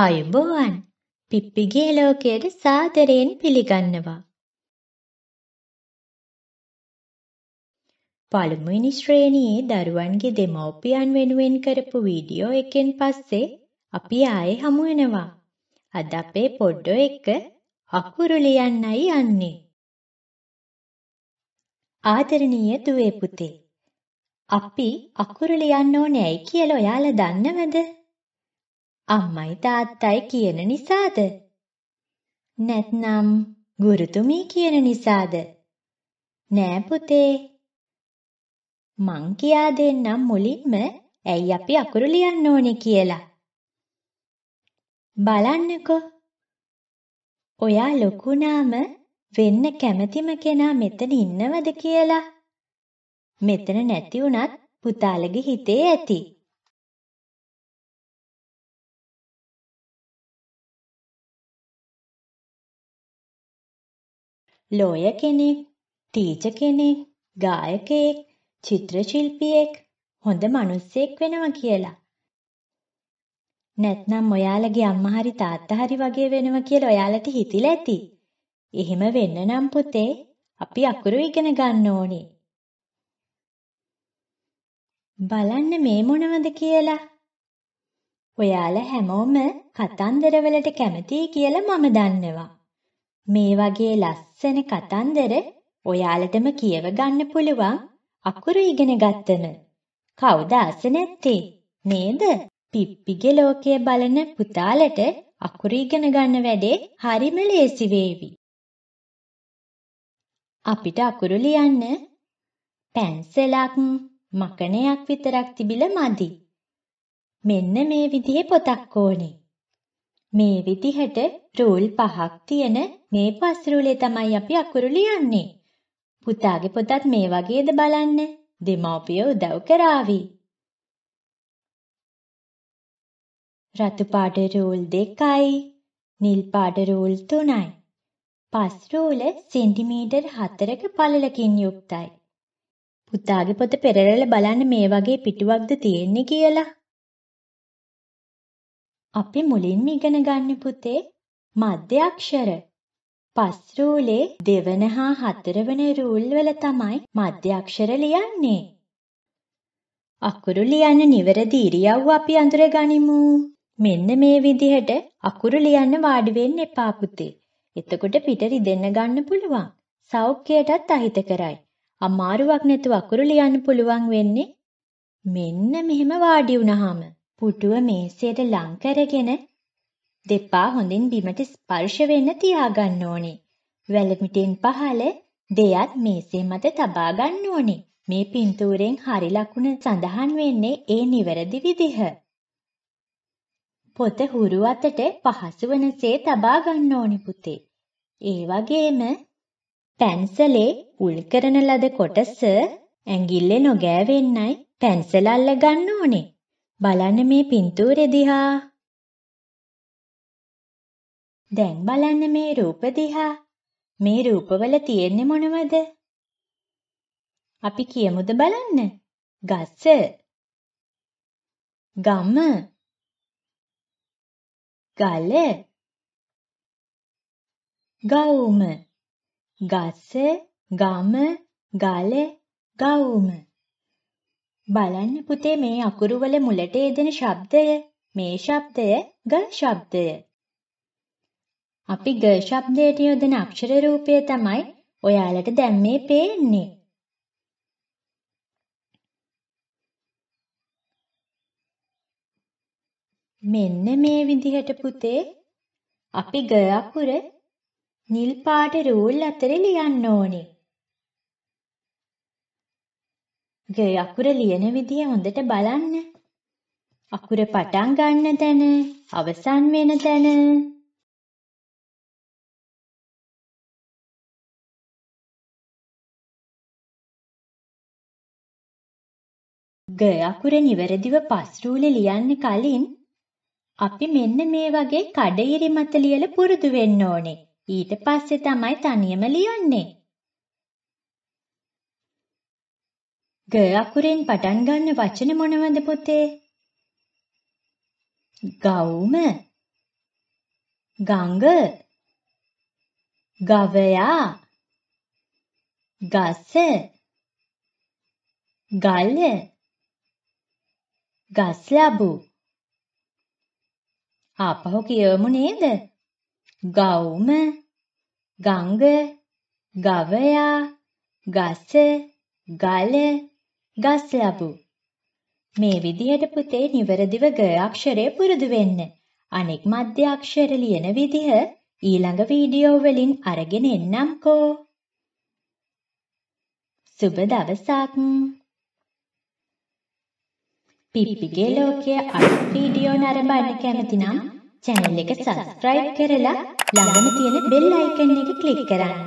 ආයුබෝවන්. පිප්පිගේ ලෝකයට සාදරයෙන් පිළිගන්නවා. පළමුවෙනි ශ්‍රේණියේ දරුවන්ගේ දෙමව්පියන් වෙනුවෙන් කරපු වීඩියෝ එකෙන් පස්සේ අපි ආයේ හමු වෙනවා. අද අපේ පොඩ්ඩෝ එක්ක අකුරු ලියන්නයි යන්නේ. ආදරණීය දුවේ පුතේ. අපි අකුරු ලියන්න ඕනේ ඇයි කියලා ඔයාලා දන්නවද? අම්මයි තාත්තයි කියන නිසාද? නැත්නම් ගුරුතුමී කියන නිසාද? නෑ පුතේ. මං කියා දෙන්නම් මුලින්ම ඇයි අපි අකුරු ලියන්න ඕනේ කියලා. බලන්නකෝ. ඔයා ලොකුනාම වෙන්න කැමැතිම කෙනා මෙතන ඉන්නවද කියලා. මෙතන නැති වුණත් පුතාලගේ හිතේ ඇති. ලෝය කෙනෙක්, ටීචර් කෙනෙක්, ගායකයෙක්, චිත්‍ර ශිල්පියෙක්, හොඳ මනුස්සයෙක් වෙනවා කියලා. නැත්නම් ඔයාලගේ අම්මා හරි තාත්තා හරි වගේ වෙනවා කියලා ඔයාලට හිතිලා ඇති. එහෙම වෙන්න නම් පුතේ අපි අකුරු ඉගෙන ගන්න ඕනේ. බලන්න මේ මොනවද කියලා. ඔයාලා හැමෝම කතන්දරවලට කැමතියි කියලා මම දන්නවා. මේ වගේ ලස්සන කතන්දර ඔයාලටම කියව ගන්න පුළුවන් අකුරු ඉගෙන ගත්තම. කවුද අස නැත්තේ? නේද? පිප්පිගේ ලෝකය බලන පුතාලට අකුරු ඉගෙන ගන්න වැඩේ හරිම ලේසි වේවි. අපිට අකුරු ලියන්න පැන්සලක් මකණයක් විතරක් තිබිලා මදි. මෙන්න මේ විදිහේ පොතක් ඕනේ. මේ විදිහට රූල් පහක් තියෙන මේ පස් රූලේ තමයි අපි අකුරු ලියන්නේ. පුතාගේ පොතත් මේ වගේද බලන්න. දෙමව්පිය උදව් කරાવી. රතු පාට රූල් දෙකයි, නිල් පාට රූල් තුනයි. පස් රූල සෙන්ටිමීටර් 4ක පළලකින් යුක්තයි. පුතාගේ පොත පෙරලලා බලන්න මේ වගේ පිටුවක්ද තියෙන්නේ කියලා. අපි මුලින්ම ඉගෙන ගන්න පුතේ මධ්‍යක්ෂර. පස් රූලේ දෙවන හා හතරවන රූල් වල තමයි මධ්‍යක්ෂර ලියන්නේ. අකුරු ලියන්න නිවැරදි ඉරියව්ව අපි අඳුර ගනිමු. මෙන්න මේ විදිහට අකුරු ලියන්න වාඩි වෙන්න එපා පුතේ. එතකොට පිට රිදෙන්න ගන්න පුළුවන්. සෞඛ්‍යයටත් අහිතකරයි. අමාරුවක් නැතුව අකුරු ලියන්න පුළුවන් වෙන්නේ මෙන්න මෙහෙම වාඩි වුණාම. පුටුව මේසයට ලං කරගෙන දෙපා හොඳින් බිමට ස්පර්ශ වෙන්න තියාගන්න ඕනේ. වැලමිටෙන් පහළ දෙයත් මේසේ මත තබා ගන්න ඕනේ. මේ පින්තූරෙන් හරි ලකුණ සඳහන් වෙන්නේ ඒ නිවැරදි විදිහ. පොත හුරු අතට පහසු වෙනසේ තබා ගන්න ඕනි පුතේ. ඒ වගේම පැන්සලේ උල් කරන ලද කොටස ඇඟිල්ලේ නොගෑවෙන්නයි පැන්සල අල්ල ගන්න ඕනේ. බලන්න මේ පින්තූරෙ දිහා. දැන් බලන්න මේ රූප දිහා. මේ රූපවල තියෙන්නේ මොනවද? අපි කියමුද බලන්න. ගස. ගම. ගල. ගවුම. ගස, ගම, ගල, ගවුම. බලන්න පුතේ මේ අකුරුවල මුලට එදෙන ශබ්දය මේ ශබ්දය ග ශබ්දය. අපි ග ශබ්දයට යොදන අක්ෂර රූපය තමයි ඔයාලට දැන් මේ පේන්නේ. මෙන්න මේ විදිහට පුතේ අපි ග අකුර නිල් පාට රූල් අතරේ ලියන්න ඕනේ. ග අකුර ලියන විදිය හොඳට බලන්න. අකුර පටන් ගන්න තැන, අවසන් වෙන තැන. ග අකුර නිවැරදිව පස්රූලේ ලියන්න කලින් අපි මෙන්න මේ වගේ කඩිරි මත ලියලා පුරුදු වෙන්න ඕනේ. ඊට පස්සේ තමයි තනියම ලියන්නේ. ග අකුරෙන් පටන් ගන්න වචන මොනවද පුතේ? ගවුම ගඟ ගවයා ගස ගල් ගස් ලැබු ආපහු කියවමු නේද? ගවුම ගඟ ගවයා ගස ගල ගස් ලැබූ. මේ විදිහට පුතේ නිවැරදිව ග අක්ෂරය පුරුදු වෙන්න. අනෙක් මධ්‍ය අක්ෂර ලියන විදිහ ඊළඟ වීඩියෝ වලින් අරගෙන එන්නම්කෝ. සුබ දවසක්. පිපිගේ ලෝකයේ අලුත් වීඩියෝ නරඹන්න කැමති නම් channel එක subscribe කරලා ළඟම තියෙන bell icon එක click කරන්න.